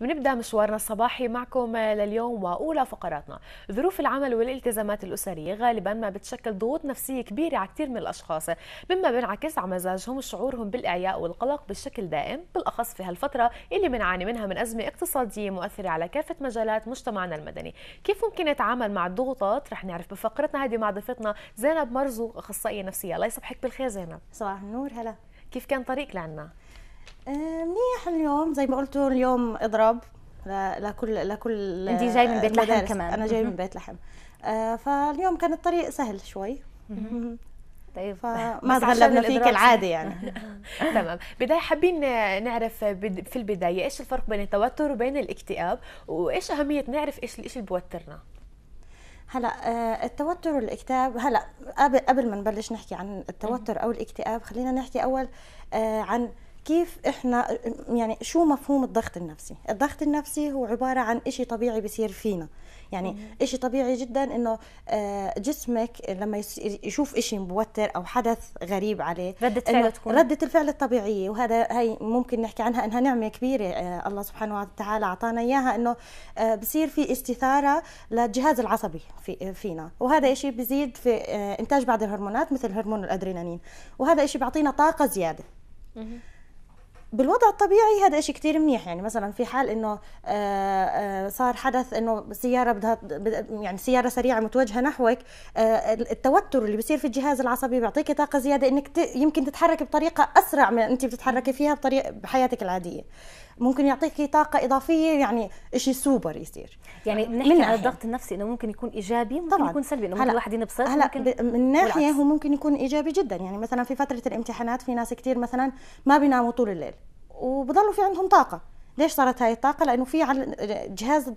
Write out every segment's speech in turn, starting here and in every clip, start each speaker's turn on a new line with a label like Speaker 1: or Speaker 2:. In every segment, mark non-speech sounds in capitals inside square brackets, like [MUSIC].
Speaker 1: بنبدا مشوارنا الصباحي معكم لليوم واولى فقراتنا ظروف العمل والالتزامات الاسريه غالبا ما بتشكل ضغوط نفسيه كبيره على كثير من الاشخاص مما بينعكس على مزاجهم وشعورهم بالاعياء والقلق بشكل دائم بالاخص في هالفتره اللي بنعاني منها من ازمه اقتصاديه مؤثره على كافه مجالات مجتمعنا المدني كيف ممكن نتعامل مع الضغوطات رح نعرف بفقرتنا هذه مع ضيفتنا زينب مرزوق اخصائيه نفسيه الله يصبحك بالخير زينب صباح النور هلا كيف كان طريق لعنا
Speaker 2: آه، منيح اليوم زي ما قلتوا اليوم اضراب لكل لكل انت جاي من بيت لحم كمان انا جاي من بيت
Speaker 1: لحم آه، فاليوم كان الطريق سهل شوي [LAUGHS] طيب فما تغلبنا فيك العاده يعني [LAUGHS] تمام بدايه حابين نعرف في البدايه ايش الفرق بين التوتر وبين الاكتئاب وايش اهميه نعرف ايش الشيء اللي بوترنا
Speaker 2: هلا آه، التوتر والاكتئاب هلا قبل ما نبلش نحكي عن التوتر او الاكتئاب خلينا نحكي اول عن كيف احنا يعني شو مفهوم الضغط النفسي الضغط النفسي هو عباره عن شيء طبيعي بيصير فينا يعني شيء طبيعي جدا انه آه، جسمك لما يشوف شيء موتر او حدث غريب عليه ردة فعله تكون ردة الفعل الطبيعية وهذا هي ممكن نحكي عنها انها نعمة كبيرة آه، الله سبحانه وتعالى اعطانا اياها انه آه، بصير في استثارة للجهاز العصبي في فينا وهذا شيء بزيد في انتاج بعض الهرمونات مثل هرمون الادرينالين وهذا شيء بيعطينا طاقة زيادة بالوضع الطبيعي هذا شيء كثير منيح يعني مثلا في حال انه آه، آه، صار حدث انه سياره بدها يعني سياره سريعه متوجهه نحوك آه، التوتر اللي بيصير في الجهاز العصبي بيعطيك طاقه زياده انك يمكن تتحرك بطريقه اسرع من انت بتتحركي فيها بطريقه بحياتك العاديه ممكن يعطيكي طاقه اضافيه يعني شيء سوبر يصير
Speaker 3: يعني بنحكي على الضغط النفسي انه ممكن يكون ايجابي ممكن طبعًا. يكون سلبي انه الواحد ينبسط هلا ممكن من ناحيه هو
Speaker 2: ممكن يكون ايجابي جدا يعني مثلا في فتره الامتحانات في ناس كثير مثلا ما بيناموا طول الليل وبضلوا في عندهم طاقه ليش صارت هاي الطاقه لانه في على جهاز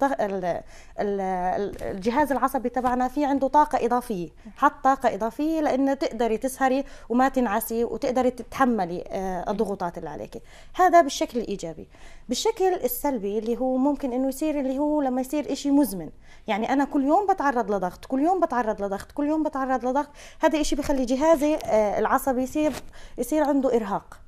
Speaker 2: الجهاز العصبي تبعنا في عنده طاقه اضافيه حط طاقه اضافيه لانه تقدري تسهري وما تنعسي وتقدري تتحملي آه، الضغوطات اللي عليك هذا بالشكل الايجابي بالشكل السلبي اللي هو ممكن انه يصير اللي هو لما يصير إشي مزمن يعني انا كل يوم بتعرض لضغط كل يوم بتعرض لضغط كل يوم بتعرض لضغط هذا إشي بخلي جهازي آه، العصبي يصير يصير عنده ارهاق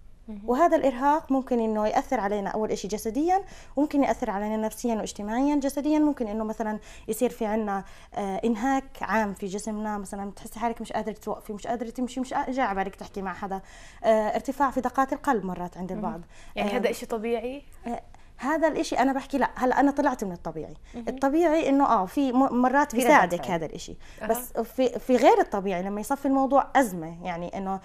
Speaker 2: وهذا الارهاق ممكن انه ياثر علينا اول شيء جسديا وممكن ياثر علينا نفسيا واجتماعيا جسديا ممكن انه مثلا يصير في عنا آه، انهاك عام في جسمنا مثلا بتحسي حالك مش قادره توقفي مش قادره تمشي مش جاي على بالك تحكي مع حدا آه، ارتفاع في دقات القلب مرات عند البعض يعني آه، هذا شيء طبيعي هذا الإشي أنا بحكي لا هلا أنا طلعت من الطبيعي، الطبيعي إنه آه في مرات بيساعدك هذا الإشي، بس في في غير الطبيعي لما يصفي الموضوع أزمة يعني إنه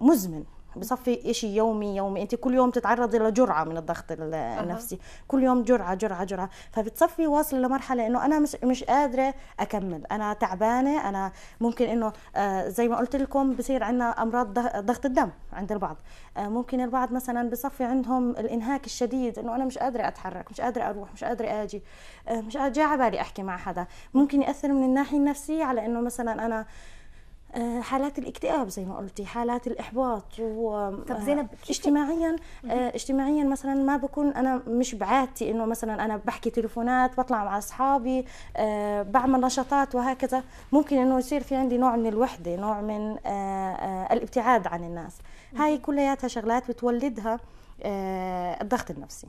Speaker 2: مزمن بصفي شيء يومي يومي انت كل يوم تتعرضي لجرعه من الضغط النفسي أه. كل يوم جرعه جرعه جرعه فبتصفي واصل لمرحله انه انا مش مش قادره اكمل انا تعبانه انا ممكن انه آه، زي ما قلت لكم بصير عندنا امراض ضغط الدم عند البعض آه، ممكن البعض مثلا بصفي عندهم الانهاك الشديد انه انا مش قادره اتحرك مش قادره اروح مش قادره اجي آه، مش جاي على بالي احكي مع حدا ممكن ياثر من الناحيه النفسيه على انه مثلا انا آه، حالات الاكتئاب زي ما قلتي حالات الاحباط و طب آه، زينب اجتماعيا آه، اجتماعيا مثلا ما بكون انا مش بعادتي انه مثلا انا بحكي تليفونات بطلع مع اصحابي بعمل نشاطات وهكذا ممكن انه يصير في عندي نوع من الوحده نوع من الابتعاد عن
Speaker 3: الناس هاي كلياتها شغلات بتولدها الضغط النفسي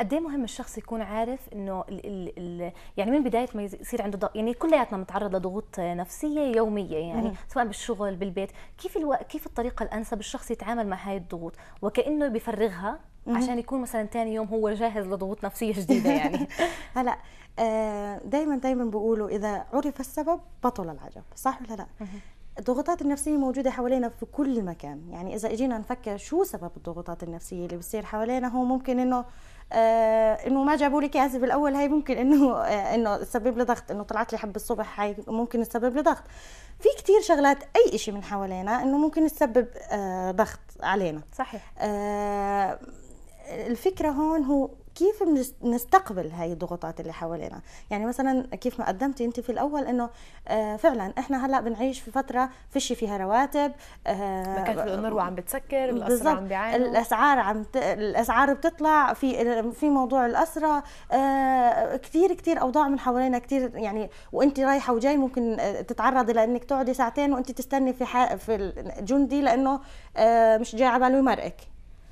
Speaker 3: قد ايه مهم الشخص يكون عارف انه الـ الـ الـ يعني من بدايه ما يصير عنده ضغط يعني كلياتنا متعرض لضغوط نفسيه يوميه يعني مم. سواء بالشغل بالبيت كيف الو... كيف الطريقه الانسب الشخص يتعامل مع هاي الضغوط وكانه بيفرغها مم. عشان يكون مثلا ثاني يوم هو جاهز لضغوط نفسيه جديده يعني [LAUGHS] هلا آه، دائما دائما بيقولوا اذا
Speaker 2: عرف السبب بطل العجب صح ولا لا مم. الضغوطات النفسية موجودة حوالينا في كل مكان يعني إذا إجينا نفكر شو سبب الضغوطات النفسية اللي بتصير حوالينا هو ممكن إنه آه انه ما جابوا لي كاسه بالاول هي ممكن انه آه انه تسبب لي ضغط انه طلعت لي حب الصبح هي ممكن تسبب لي ضغط في كتير شغلات اي شيء من حوالينا انه ممكن تسبب آه ضغط علينا صحيح آه الفكره هون هو كيف نستقبل هاي الضغوطات اللي حوالينا يعني مثلا كيف ما قدمتي انت في الاول انه آه، فعلا احنا هلا بنعيش في فتره فيش فيها رواتب آه، مكاتب الامور عم بتسكر الاسرى عم بيعانوا الاسعار عم ت... الاسعار بتطلع في في موضوع الاسرى آه، كثير كثير اوضاع من حوالينا كثير يعني وانت رايحه وجاي ممكن تتعرضي لانك تقعدي ساعتين وانت تستني في ح... في الجندي لانه مش جاي على باله يمرقك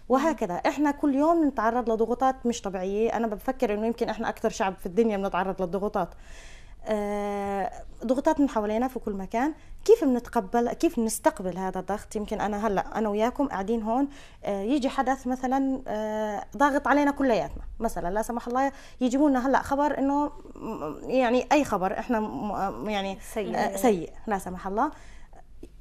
Speaker 2: وهكذا احنا كل يوم نتعرض لضغوطات مش طبيعيه انا بفكر انه يمكن احنا اكثر شعب في الدنيا بنتعرض للضغوطات آه، ضغوطات من حوالينا في كل مكان كيف بنتقبل كيف نستقبل هذا الضغط يمكن انا هلا انا وياكم قاعدين هون آه، يجي حدث مثلا آه، ضاغط علينا كلياتنا مثلا لا سمح الله يجيبوا لنا هلا خبر انه يعني اي خبر احنا يعني سيء سيء لا سمح الله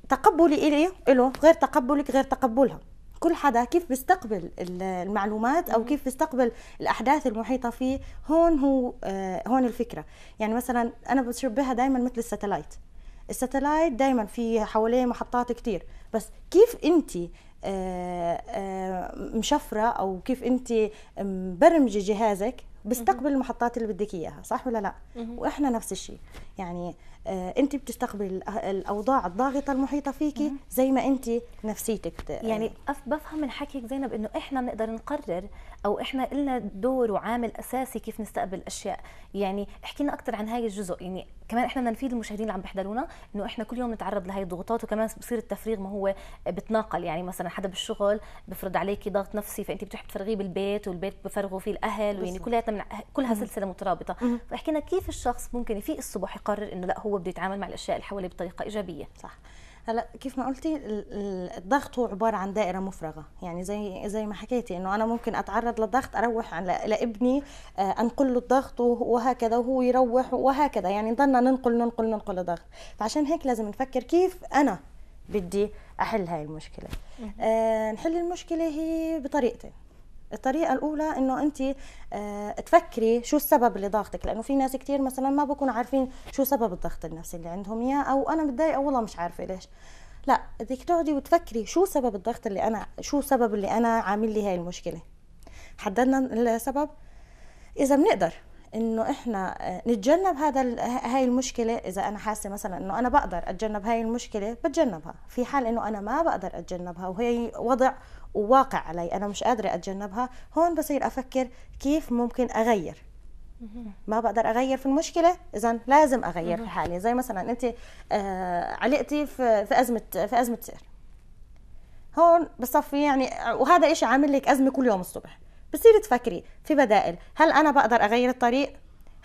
Speaker 2: تقبلي إليه له غير تقبلك غير تقبلها كل حدا كيف بيستقبل المعلومات او كيف بيستقبل الاحداث المحيطه فيه هون هو آه، هون الفكره يعني مثلا انا بشبهها دائما مثل الساتلايت الساتلايت دائما في حواليه محطات كتير بس كيف انت آه، آه، مشفره او كيف انت مبرمجه جهازك بيستقبل المحطات اللي بدك اياها صح ولا لا واحنا نفس الشيء يعني آه، انت بتستقبلي الاوضاع الضاغطه المحيطه فيكي زي ما انت
Speaker 3: نفسيتك يعني بفهم من حكيك زينب انه احنا بنقدر نقرر او احنا إلنا دور وعامل اساسي كيف نستقبل الاشياء يعني احكي لنا اكثر عن هاي الجزء يعني كمان احنا بدنا نفيد المشاهدين اللي عم بيحضرونا انه احنا كل يوم نتعرض لهي الضغوطات وكمان بصير التفريغ ما هو بتناقل يعني مثلا حدا بالشغل بفرض عليكي ضغط نفسي فانت بتحب تفرغيه بالبيت والبيت بفرغوا فيه الاهل ويعني كلها كلها سلسله مترابطه فاحكي لنا كيف الشخص ممكن يفيق الصبح قرر انه لا هو بده يتعامل مع الاشياء اللي حواليه بطريقه ايجابيه صح هلا كيف ما قلتي الضغط
Speaker 2: هو عباره عن دائره مفرغه يعني زي زي ما حكيتي انه انا ممكن اتعرض للضغط اروح لابني آه، انقل له الضغط وهكذا وهو يروح وهكذا يعني ضلنا ننقل ننقل ننقل الضغط فعشان هيك لازم نفكر كيف انا بدي احل هاي المشكله أه نحل المشكله هي بطريقتين الطريقه الاولى انه انت آه، تفكري شو السبب اللي ضاغطك لانه في ناس كثير مثلا ما بكونوا عارفين شو سبب الضغط النفسي اللي عندهم اياه او انا متضايقه والله مش عارفه ليش لا بدك تقعدي وتفكري شو سبب الضغط اللي انا شو سبب اللي انا عامل لي هاي المشكله حددنا السبب اذا بنقدر انه احنا آه، نتجنب هذا هاي المشكله اذا انا حاسه مثلا انه انا بقدر اتجنب هاي المشكله بتجنبها في حال انه انا ما بقدر اتجنبها وهي وضع وواقع علي انا مش قادره اتجنبها هون بصير افكر كيف ممكن اغير ما بقدر اغير في المشكله اذا لازم اغير في حالي زي مثلا انت آه علقتي في, في ازمه في ازمه سير هون بصفي يعني وهذا إشي عامل لك ازمه كل يوم الصبح بتصيري تفكري في بدائل هل انا بقدر اغير الطريق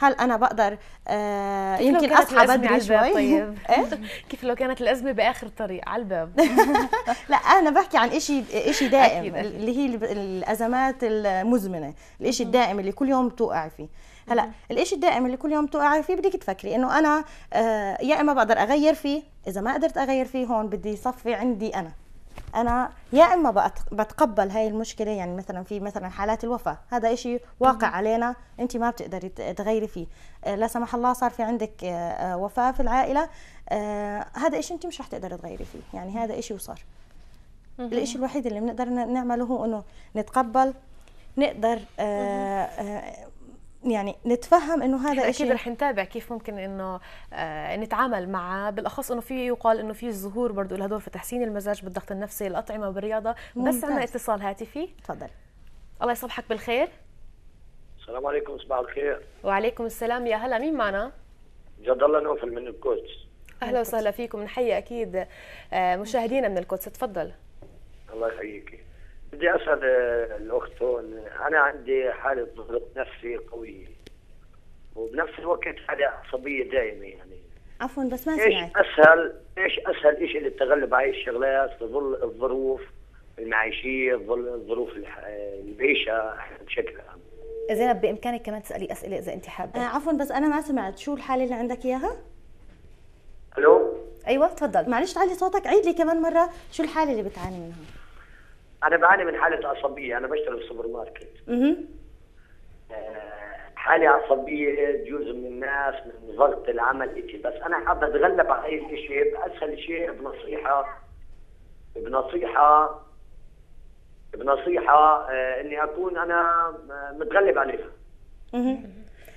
Speaker 2: هل انا بقدر آه يمكن اصحى بدري شوي طيب
Speaker 1: [LAUGHS] إيه؟ [LAUGHS] كيف لو كانت الازمه باخر طريق على الباب
Speaker 2: [LAUGHS] لا انا بحكي عن شيء شيء دائم اللي هي الازمات المزمنه الشيء الدائم اللي كل يوم بتوقعي فيه هلا الشيء الدائم اللي كل يوم بتوقعي فيه بدك تفكري انه انا آه يا اما بقدر اغير فيه اذا ما قدرت اغير فيه هون بدي صفي عندي انا انا يا اما بتقبل هاي المشكله يعني مثلا في مثلا حالات الوفاه هذا إشي واقع علينا انت ما بتقدري تغيري فيه آه، لا سمح الله صار في عندك آه، آه، وفاه في العائله هذا إشي انت مش رح تقدري تغيري فيه يعني هذا إشي وصار الشيء الإشي الوحيد اللي بنقدر نعمله هو انه نتقبل نقدر
Speaker 1: يعني نتفهم انه هذا الشيء اكيد رح نتابع كيف ممكن انه آه، نتعامل معه بالاخص انه في يقال انه في الزهور برضه لها دور في تحسين المزاج بالضغط النفسي الاطعمه والرياضه بس عندنا اتصال هاتفي تفضل الله يصبحك بالخير السلام عليكم صباح الخير وعليكم السلام يا هلا مين معنا جد الله نوفل
Speaker 3: من القدس
Speaker 1: اهلا وسهلا فيكم نحيي اكيد آه، مشاهدينا من القدس تفضل
Speaker 3: الله يحييك بدي اسال آه، الاخت هون انا عندي حاله ضغط نفسي قويه وبنفس الوقت حاله عصبيه دائمه يعني
Speaker 2: عفوا بس ما سمعت ايش
Speaker 3: اسهل ايش اسهل شيء للتغلب على الشغلات في ظل الظروف المعيشيه في ظل بعيشها آه، العيشه بشكل عام
Speaker 2: زينب بامكانك كمان تسالي اسئله اذا انت حابه آه عفوا بس انا ما سمعت شو الحاله اللي عندك اياها الو ايوه تفضل معلش تعلي صوتك عيد لي كمان مره شو الحاله اللي بتعاني
Speaker 3: منها انا بعاني من حاله عصبيه انا بشتغل في السوبر ماركت اها حالي عصبيه جزء من الناس من ضغط العمل إتي بس انا حابب اتغلب على اي شيء باسهل شيء بنصيحه بنصيحه بنصيحه آه، اني اكون انا آه، متغلب عليها
Speaker 2: اها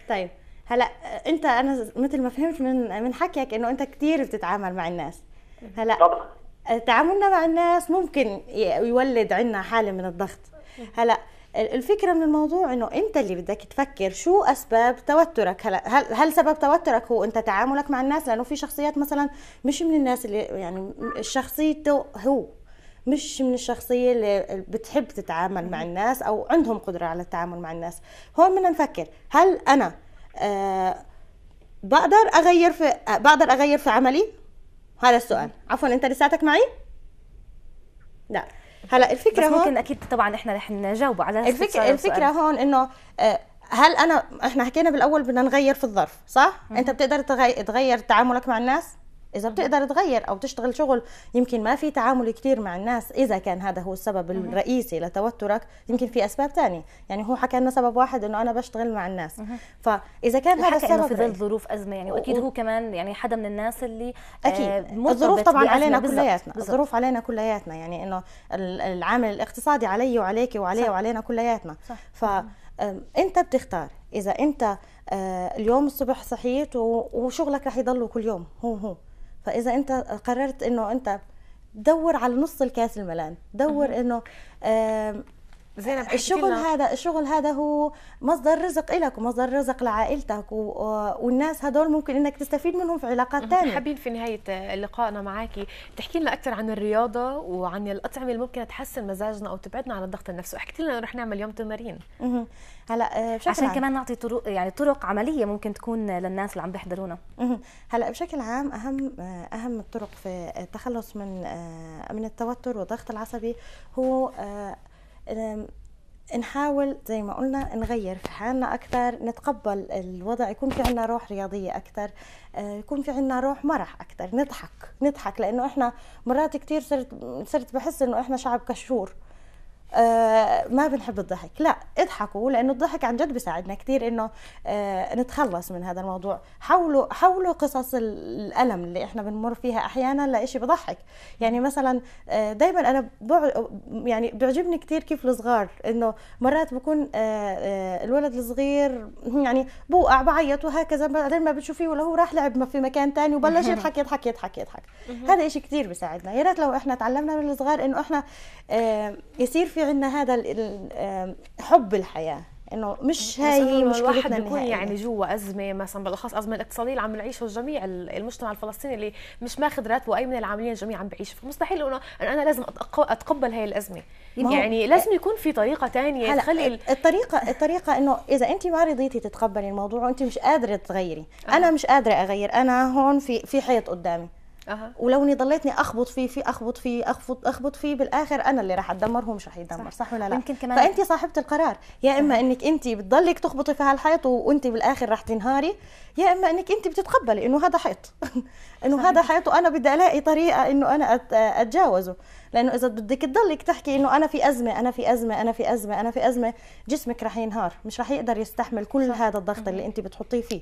Speaker 2: طيب هلا آه، انت انا مثل ما فهمت من من حكيك انه انت كثير بتتعامل مع الناس هلا طبعا تعاملنا مع الناس ممكن يولد عندنا حاله من الضغط هلا الفكره من الموضوع انه انت اللي بدك تفكر شو اسباب توترك هلا هل هل سبب توترك هو انت تعاملك مع الناس لانه في شخصيات مثلا مش من الناس اللي يعني شخصيته هو مش من الشخصية اللي بتحب تتعامل مع الناس أو عندهم قدرة على التعامل مع الناس هون بدنا نفكر هل أنا آه بقدر أغير في بقدر أغير في عملي هذا السؤال عفوا انت لساتك معي لا هلا الفكره بس هون ممكن
Speaker 3: اكيد طبعا احنا رح نجاوب
Speaker 2: على الفك... الفكره السؤال.
Speaker 3: هون انه
Speaker 2: آه، هل انا احنا حكينا بالاول بدنا نغير في الظرف صح مم. انت بتقدر تغير تعاملك مع الناس اذا بتقدر تغير او تشتغل شغل يمكن ما في تعامل كثير مع الناس اذا كان هذا هو السبب الرئيسي لتوترك يمكن في اسباب تانية يعني هو حكى لنا سبب واحد
Speaker 3: انه انا بشتغل مع الناس فاذا كان هذا السبب في ظل ظروف ازمه يعني واكيد هو كمان يعني حدا من الناس اللي آه، اكيد آه الظروف طبعا علينا كلياتنا الظروف
Speaker 2: علينا كلياتنا يعني انه العامل الاقتصادي علي وعليك وعلي صح. وعلينا كلياتنا فانت بتختار اذا انت آه، اليوم الصبح صحيت وشغلك رح يضله كل يوم هو هو فاذا انت قررت انه انت دور على نص الكاس الملان دور انه زينب الشغل لنا. هذا الشغل هذا هو
Speaker 1: مصدر رزق لك ومصدر رزق لعائلتك و... والناس هذول ممكن انك تستفيد منهم في علاقات ثانيه حابين في نهايه لقائنا معك تحكي لنا اكثر عن الرياضه وعن الاطعمه اللي ممكن تحسن مزاجنا او تبعدنا عن الضغط النفسي احكي لنا رح نعمل يوم تمارين هلا
Speaker 3: آه، بشكل عشان عام. كمان نعطي طرق يعني طرق عمليه ممكن تكون للناس اللي عم بيحضرونا هلا
Speaker 2: بشكل عام اهم آه، اهم الطرق في التخلص من آه، من التوتر والضغط العصبي هو نحاول زي ما قلنا نغير في حالنا أكثر نتقبل الوضع يكون في عنا روح رياضية أكثر آه، يكون في عنا روح مرح أكثر نضحك نضحك لأنه إحنا مرات كثير صرت صرت بحس إنه إحنا شعب كشور آه، ما بنحب الضحك لا اضحكوا لانه الضحك عن جد بيساعدنا كثير انه آه، نتخلص من هذا الموضوع حولوا حولوا قصص الالم اللي احنا بنمر فيها احيانا لشيء بضحك يعني مثلا آه، دائما انا يعني بيعجبني كثير كيف الصغار انه مرات بكون الولد الصغير يعني بوقع بعيط وهكذا بعدين ما بتشوفيه ولا هو راح لعب في مكان ثاني وبلش [LAUGHS] يضحك يضحك يضحك يضحك هذا شيء كثير بيساعدنا يا ريت لو احنا تعلمنا من الصغار انه احنا يصير في في عندنا هذا حب الحياه انه مش هاي مشكلتنا الواحد بيكون يعني
Speaker 1: جوا ازمه مثلا بالاخص ازمه الاقتصاديه اللي عم نعيشه الجميع المجتمع الفلسطيني اللي مش ماخذ راتبه اي من العاملين الجميع عم بعيش فمستحيل انه انا لازم اتقبل هاي الازمه يعني لازم يكون في طريقه ثانيه تخلي
Speaker 2: الطريقه الطريقه انه اذا انت ما رضيتي تتقبلي الموضوع وانت مش قادره تغيري انا مش قادره اغير انا هون في في حيط قدامي أه. ولوني ضليتني اخبط فيه في اخبط فيه اخبط اخبط فيه بالاخر انا اللي راح اتدمر هو مش راح يتدمر صح, صح ولا لا يمكن كمان فانت صاحبه القرار يا اما انك انت بتضلك تخبطي في هالحيط وانت بالاخر راح تنهاري يا اما انك انت بتتقبلي انه هذا حيط [LAUGHS] انه هذا حيط وانا بدي الاقي طريقه انه انا اتجاوزه لانه اذا بدك تضلك تحكي انه انا في ازمه انا في ازمه انا في ازمه انا في ازمه جسمك راح ينهار مش راح يقدر يستحمل كل هذا الضغط اللي انت بتحطيه فيه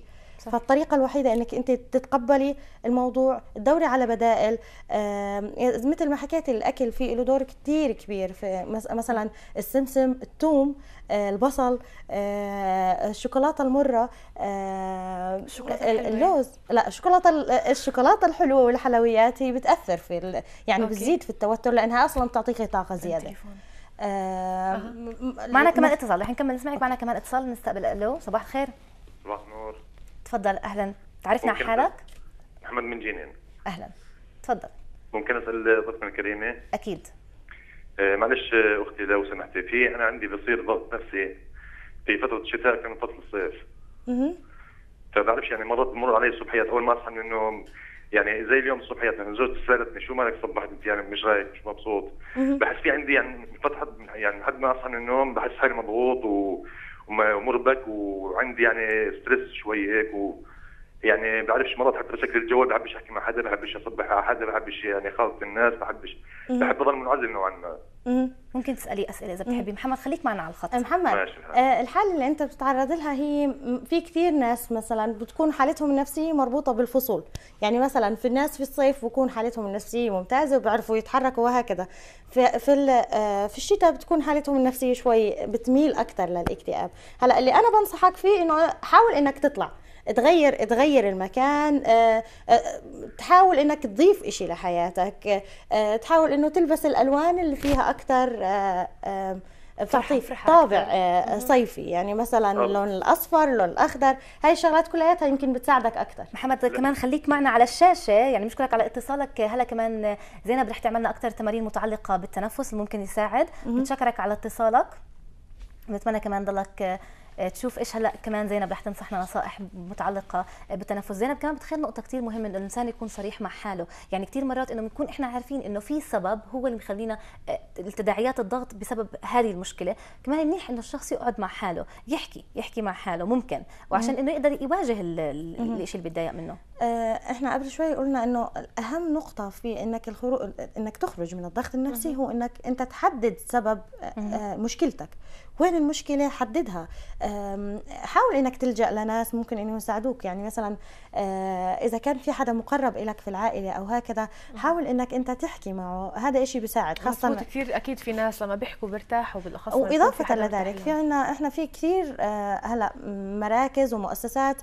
Speaker 2: فالطريقه الوحيده انك انت تتقبلي الموضوع تدوري على بدائل آه، مثل ما حكيت الاكل فيه له دور كثير كبير في مثلا السمسم الثوم آه، البصل آه، الشوكولاته المره يعني. اللوز لا الشوكولاته الشوكولاته الحلوه والحلويات هي بتاثر في يعني أوكي. بتزيد في التوتر لانها اصلا بتعطيكي
Speaker 3: طاقه زياده آه معنا كمان اتصال رح نكمل نسمعك معنا كمان اتصال نستقبل الو صباح الخير صباح النور تفضل اهلا تعرفنا على حالك؟
Speaker 1: محمد من جنين
Speaker 3: اهلا تفضل
Speaker 1: ممكن اسال ضيفنا الكريمه؟ اكيد آه، معلش آه، اختي لو سمحتي في انا عندي بصير ضغط نفسي في فتره الشتاء كان فصل الصيف اها فبعرفش يعني مرات بمر علي الصبحيات اول ما اصحى من النوم يعني زي اليوم الصبحيات يعني زوجتي سالتني شو مالك صبحت انت يعني مش رايق مش مبسوط بحس في عندي يعني فتحه يعني لحد ما اصحى من النوم بحس حالي مضغوط و ومربك وعندي يعني ستريس شوي هيك و... يعني بعرفش مرات حتى بسكر الجوال بحبش احكي مع حدا بحبش اصبح على حدا بحبش يعني خالط الناس بحبش بحب اضل منعزل نوعا ما
Speaker 3: ممكن تسالي اسئله اذا بتحبي محمد خليك معنا على الخط محمد آه الحاله اللي انت
Speaker 2: بتتعرض لها هي في كثير ناس مثلا بتكون حالتهم النفسيه مربوطه بالفصول يعني مثلا في الناس في الصيف بكون حالتهم النفسيه ممتازه وبيعرفوا يتحركوا وهكذا في في آه في الشتاء بتكون حالتهم النفسيه شوي بتميل اكثر للاكتئاب هلا اللي انا بنصحك فيه انه حاول انك تطلع تغير تغير المكان آه، آه، تحاول انك تضيف إشي لحياتك آه، تحاول انه تلبس الالوان اللي فيها اكثر بتعطيه طابع صيفي يعني مثلا
Speaker 3: أوه. اللون الاصفر اللون الاخضر هاي الشغلات كلياتها يمكن بتساعدك اكثر محمد كمان خليك معنا على الشاشه يعني مشكورك على اتصالك هلا كمان زينب رح تعملنا اكثر تمارين متعلقه بالتنفس اللي ممكن يساعد بتشكرك على اتصالك بتمنى كمان ضلك تشوف ايش هلا كمان زينب رح تنصحنا نصائح متعلقه بالتنفس زينب كمان بتخيل نقطه كثير مهمه انه الانسان يكون صريح مع حاله يعني كثير مرات انه بنكون احنا عارفين انه في سبب هو اللي مخلينا آه، التداعيات الضغط بسبب هذه المشكله كمان منيح انه الشخص يقعد مع حاله يحكي يحكي مع حاله ممكن وعشان انه يقدر يواجه الشيء اللي بيتضايق منه
Speaker 2: آه، احنا قبل شوي قلنا انه اهم نقطه في انك الخروج انك تخرج من الضغط النفسي هو انك انت تحدد سبب آه، مشكلتك وين المشكله حددها حاول انك تلجا لناس ممكن انهم يساعدوك يعني مثلا آه، اذا كان في حدا مقرب لك في العائله او هكذا حاول انك انت تحكي معه هذا شيء بيساعد خاصه
Speaker 1: كثير اكيد في ناس لما بيحكوا بيرتاحوا بالاخص واضافه لذلك في
Speaker 2: عندنا احنا في كثير آه، هلا مراكز ومؤسسات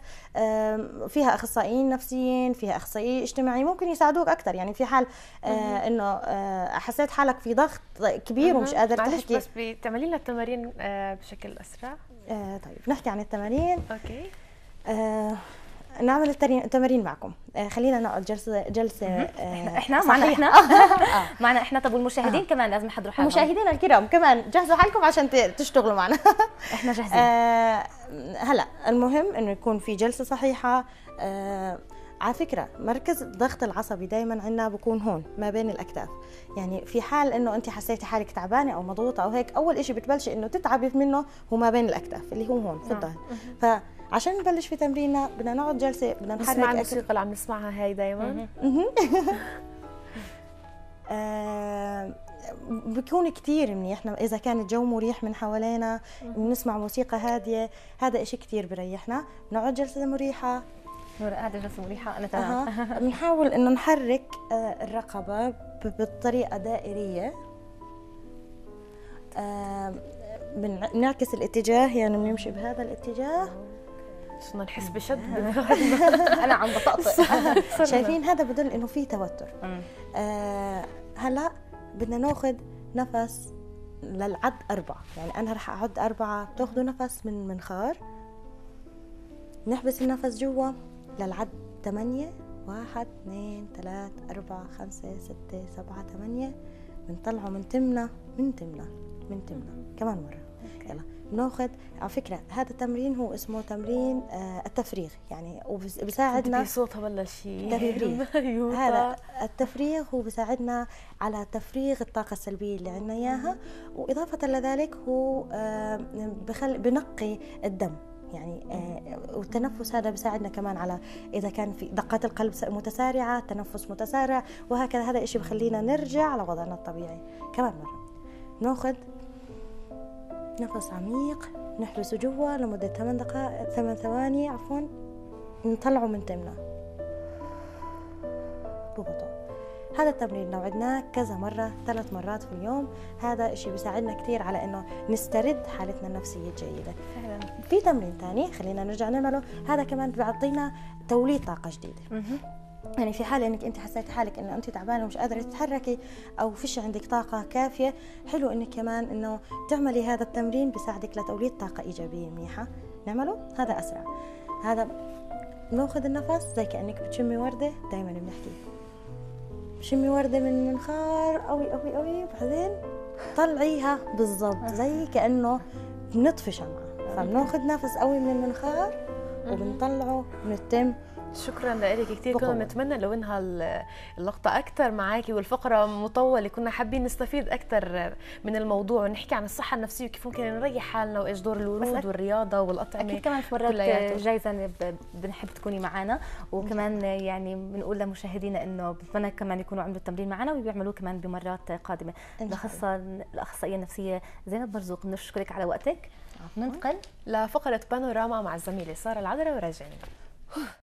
Speaker 2: فيها اخصائيين نفسيين فيها اخصائي اجتماعي ممكن يساعدوك اكثر يعني في حال آه، انه آه، حسيت حالك في ضغط كبير ومش قادر تحكي بس
Speaker 1: بتعملي لنا التمارين بشكل اسرع
Speaker 2: طيب نحكي عن التمارين اوكي نعمل التمارين معكم آه، خلينا نقعد جلسه جلسه آه، احنا معنا احنا [LAUGHS] آه. [LAUGHS] معنا احنا طب والمشاهدين آه. كمان لازم يحضروا حالهم مشاهدينا الكرام كمان جهزوا حالكم عشان تشتغلوا معنا [LAUGHS] احنا جاهزين آه هلا المهم انه يكون في جلسه صحيحه آه على فكرة مركز الضغط العصبي دايما عندنا بكون هون ما بين الأكتاف يعني في حال أنه أنت حسيتي حالك تعبانة أو مضغوطة أو هيك أول شيء بتبلشي أنه تتعبي منه هو ما بين الأكتاف اللي هو هون في نعم.
Speaker 1: الظهر
Speaker 2: عشان نبلش في تمريننا بدنا نقعد جلسه بدنا نحرك نسمع الموسيقى
Speaker 1: اللي عم نسمعها هاي دائما
Speaker 2: [LAUGHS] آه، بكون كثير منيح نعم، اذا كان الجو مريح من حوالينا بنسمع موسيقى هاديه هذا إشي كثير بريحنا نقعد جلسه مريحه نور قاعدة جلسة مريحة أنا تمام أه. [LAUGHS] بنحاول إنه نحرك آه، الرقبة بطريقة دائرية آه، بنعكس الاتجاه يعني بنمشي بهذا الاتجاه صرنا نحس بشد [LAUGHS] انا عم بطقطق [LAUGHS] شايفين هذا بدل انه في توتر آه هلا بدنا ناخذ نفس للعد أربعة يعني أنا رح أعد أربعة بتاخذوا نفس من منخار نحبس النفس جوا للعد ثمانية واحد اثنين ثلاث أربعة خمسة ستة سبعة ثمانية بنطلعه من تمنا من تمنا من تمنا كمان مرة بناخذ على فكره هذا التمرين هو اسمه تمرين آه، التفريغ يعني وبساعدنا
Speaker 1: صوتها ولا شيء
Speaker 2: [LAUGHS] [LAUGHS]
Speaker 3: أيوة. هذا
Speaker 2: التفريغ هو بساعدنا على تفريغ الطاقه السلبيه اللي عندنا اياها واضافه لذلك هو آه، بخل بنقي الدم يعني آه، والتنفس هذا بيساعدنا كمان على اذا كان في دقات القلب متسارعه تنفس متسارع وهكذا هذا الشيء بخلينا نرجع لوضعنا الطبيعي كمان مره ناخذ نفس عميق نحبسه جوا لمدة ثمان دقائق ثمان ثواني عفوا نطلعه من تمنا ببطء هذا التمرين لو عدناه كذا مرة ثلاث مرات في اليوم هذا الشيء بيساعدنا كثير على انه نسترد حالتنا النفسية الجيدة فعلا في تمرين ثاني خلينا نرجع نعمله هذا كمان بيعطينا توليد طاقة جديدة يعني في حال انك انت حسيتي حالك انه انت تعبانه ومش قادره تتحركي او فيش عندك طاقه كافيه حلو انك كمان انه تعملي هذا التمرين بيساعدك لتوليد طاقه ايجابيه منيحه نعمله هذا اسرع هذا ناخذ النفس زي كانك بتشمي ورده دائما بنحكي شمي ورده من منخار قوي قوي قوي وبعدين طلعيها بالضبط آه. زي كانه بنطفي شمعه آه. فبناخذ نفس
Speaker 1: قوي من المنخار وبنطلعه من التم شكرا لك كثير كنا نتمنى لو انها اللقطه اكثر معاكي والفقره مطوله كنا حابين نستفيد اكثر من الموضوع ونحكي عن الصحه النفسيه وكيف ممكن نريح حالنا وايش دور الورود والرياضه والاطعمه اكيد كمان في مرات جايزه بنحب تكوني معنا وكمان يعني بنقول
Speaker 3: لمشاهدينا انه بتمنى كمان يكونوا عملوا التمرين معنا وبيعملوه كمان بمرات قادمه الاخصائيه الاخصائيه النفسيه زينب مرزوق بنشكرك نشكرك على وقتك ننتقل لفقره بانوراما مع الزميله ساره العذراء وراجعين